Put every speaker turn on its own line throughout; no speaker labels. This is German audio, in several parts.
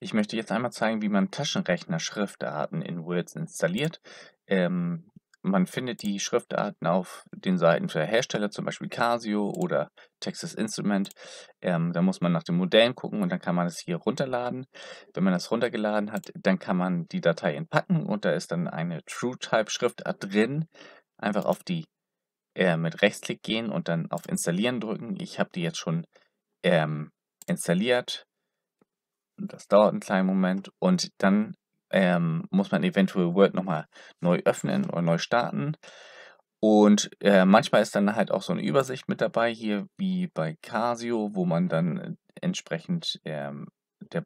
Ich möchte jetzt einmal zeigen, wie man Taschenrechner Schriftarten in Words installiert. Ähm, man findet die Schriftarten auf den Seiten für Hersteller, zum Beispiel Casio oder Texas Instrument. Ähm, da muss man nach den Modellen gucken und dann kann man es hier runterladen. Wenn man das runtergeladen hat, dann kann man die Datei entpacken und da ist dann eine TrueType-Schriftart drin. Einfach auf die äh, mit Rechtsklick gehen und dann auf Installieren drücken. Ich habe die jetzt schon ähm, installiert das dauert einen kleinen Moment und dann ähm, muss man eventuell Word nochmal neu öffnen oder neu starten. Und äh, manchmal ist dann halt auch so eine Übersicht mit dabei, hier wie bei Casio, wo man dann äh, entsprechend ähm, der,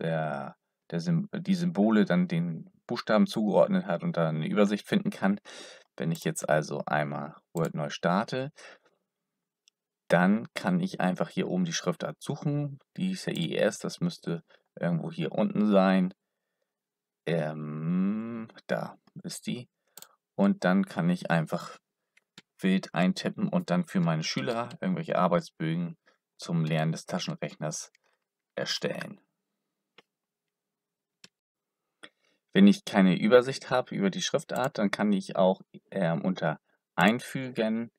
der, äh, der Sym die Symbole dann den Buchstaben zugeordnet hat und dann eine Übersicht finden kann. Wenn ich jetzt also einmal Word neu starte, dann kann ich einfach hier oben die Schriftart suchen. Die ist ja IES, das müsste irgendwo hier unten sein. Ähm, da ist die. Und dann kann ich einfach wild eintippen und dann für meine Schüler irgendwelche Arbeitsbögen zum Lernen des Taschenrechners erstellen. Wenn ich keine Übersicht habe über die Schriftart, dann kann ich auch äh, unter Einfügen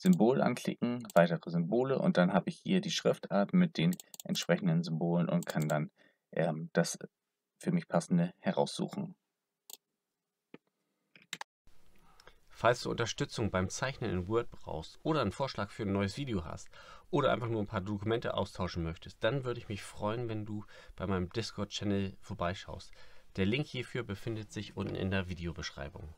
Symbol anklicken, weitere Symbole und dann habe ich hier die Schriftart mit den entsprechenden Symbolen und kann dann ähm, das für mich passende heraussuchen.
Falls du Unterstützung beim Zeichnen in Word brauchst oder einen Vorschlag für ein neues Video hast oder einfach nur ein paar Dokumente austauschen möchtest, dann würde ich mich freuen, wenn du bei meinem Discord-Channel vorbeischaust. Der Link hierfür befindet sich unten in der Videobeschreibung.